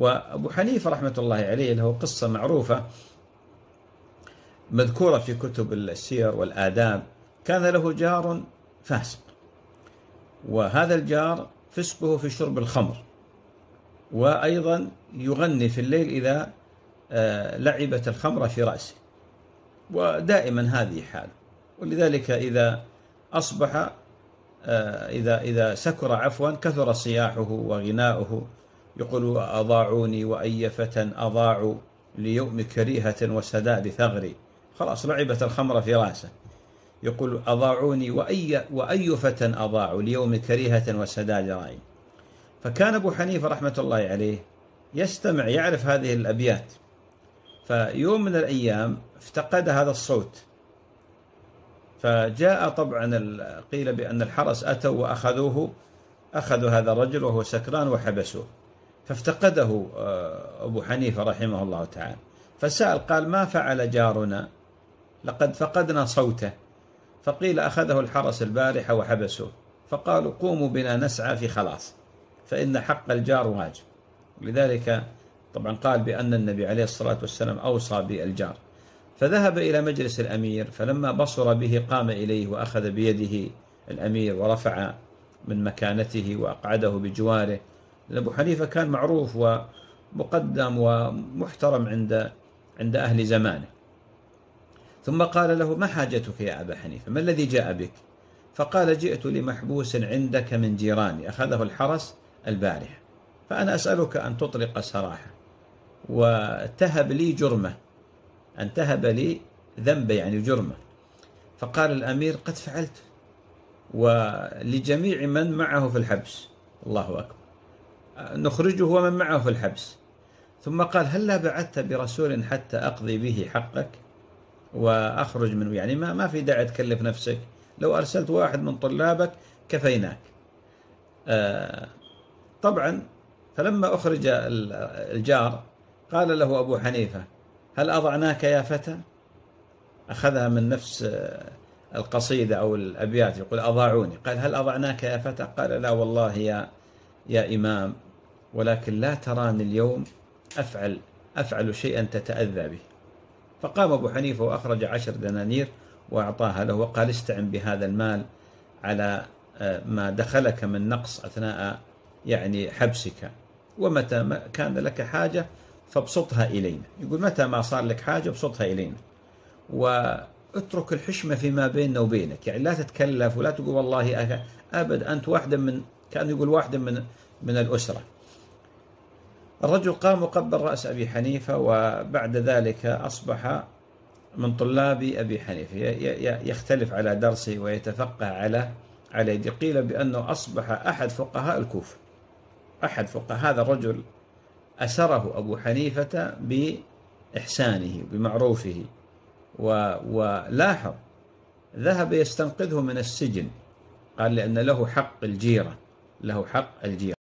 وأبو حنيفة رحمة الله عليه له قصة معروفة مذكورة في كتب السير والآداب كان له جار فاسق وهذا الجار فسقه في شرب الخمر وأيضا يغني في الليل إذا آه، لعبت الخمرة في رأسه ودائما هذه حاله ولذلك إذا أصبح آه، إذا إذا سكر عفوا كثر صياحه وغناؤه يقول أضاعوني وأي فتى أضاعوا ليوم كريهة وسداد بثغري خلاص لعبت الخمر في راسه يقول أضاعوني وأي, وأي فتى أضاعوا ليوم كريهة وسداد جرائي فكان أبو حنيفة رحمة الله عليه يستمع يعرف هذه الأبيات فيوم من الأيام افتقد هذا الصوت فجاء طبعا قيل بأن الحرس أتوا وأخذوه أخذوا هذا الرجل وهو سكران وحبسوه فافتقده آه، أبو حنيفة رحمه الله تعالى فسأل قال ما فعل جارنا لقد فقدنا صوته فقيل أخذه الحرس البارحة وحبسوه فقالوا قوموا بنا نسعى في خلاص فإن حق الجار واجب لذلك طبعا قال بأن النبي عليه الصلاة والسلام أوصى بالجار فذهب إلى مجلس الأمير فلما بصر به قام إليه وأخذ بيده الأمير ورفع من مكانته وأقعده بجواره أبو حنيفة كان معروف ومقدم ومحترم عند عند أهل زمانه ثم قال له ما حاجتك يا أبا حنيفة ما الذي جاء بك فقال جئت لمحبوس عندك من جيراني أخذه الحرس البارحة فأنا أسألك أن تطلق سراحه وتهب لي جرمه أن تهب لي ذنبه يعني جرمه فقال الأمير قد فعلت ولجميع من معه في الحبس الله أكبر نخرجه ومن معه في الحبس ثم قال هلا بعثت برسول حتى أقضي به حقك وأخرج منه يعني ما, ما في داعي تكلف نفسك لو أرسلت واحد من طلابك كفيناك آه، طبعا فلما أخرج الجار قال له أبو حنيفة هل أضعناك يا فتى أخذها من نفس آه، القصيدة أو الأبيات يقول أضاعوني قال هل أضعناك يا فتى قال لا والله يا يا إمام ولكن لا تراني اليوم أفعل أفعل شيئا تتأذى به فقام أبو حنيفة وأخرج عشر دنانير وأعطاها له وقال استعن بهذا المال على آه، ما دخلك من نقص أثناء يعني حبسك ومتى ما كان لك حاجة فابسطها إلينا يقول متى ما صار لك حاجة ابسطها إلينا واترك الحشمة فيما بيننا وبينك يعني لا تتكلف ولا تقول والله أبد أنت واحدة من كان يقول واحدة من من الأسرة الرجل قام وقبل رأس أبي حنيفة وبعد ذلك أصبح من طلاب أبي حنيفة يختلف على درسه ويتفقه على على قيل بأنه أصبح أحد فقهاء الكوفة أحد فقهاء هذا الرجل أسره أبو حنيفة بإحسانه بمعروفه و... ولاحظ ذهب يستنقذه من السجن قال لأن له حق الجيرة له حق الجيرة